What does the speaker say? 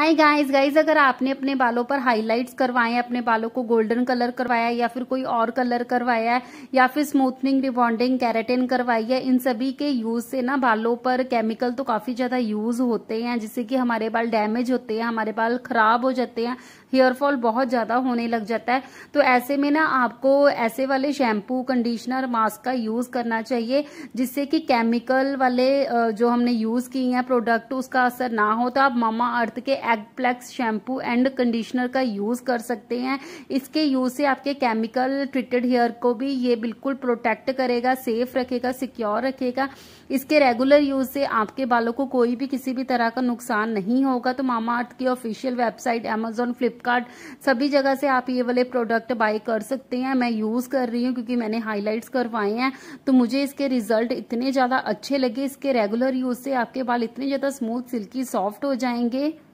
hi guys guys अगर आपने अपने बालों पर हाइलाइट्स करवाए अपने बालों को गोल्डन कलर करवाया या फिर कोई और कलर करवाया है या फिर स्मूथनिंग रिबॉन्डिंग कैरेटिन करवाई है इन सभी के यूज से ना बालों पर केमिकल तो काफी ज्यादा यूज होते हैं जिससे कि हमारे बाल डैमेज होते हैं हमारे बाल खराब हो जाते हैं हेयर फॉल बहुत ज्यादा होने लग जाता है तो ऐसे में ना आपको ऐसे वाले शैम्पू कंडीशनर मास्क का यूज करना चाहिए जिससे कि केमिकल वाले जो हमने यूज किए हैं प्रोडक्ट उसका असर ना हो तो आप मामा अर्थ के एगप्लेक्स शैम्पू एंड कंडीशनर का यूज़ कर सकते हैं इसके यूज़ से आपके केमिकल ट्रीटेड हेयर को भी ये बिल्कुल प्रोटेक्ट करेगा सेफ रखेगा सिक्योर रखेगा इसके रेगुलर यूज़ से आपके बालों को कोई भी किसी भी तरह का नुकसान नहीं होगा तो मामा अर्थ की ऑफिशियल वेबसाइट एमेजोन फ्लिपकार्ट सभी जगह से आप ये वाले प्रोडक्ट बाय कर सकते हैं मैं यूज़ कर रही हूँ क्योंकि मैंने हाईलाइट्स करवाए हैं तो मुझे इसके रिजल्ट इतने ज़्यादा अच्छे लगे इसके रेगुलर यूज़ से आपके बाल इतने ज़्यादा स्मूथ सिल्की सॉफ्ट हो जाएंगे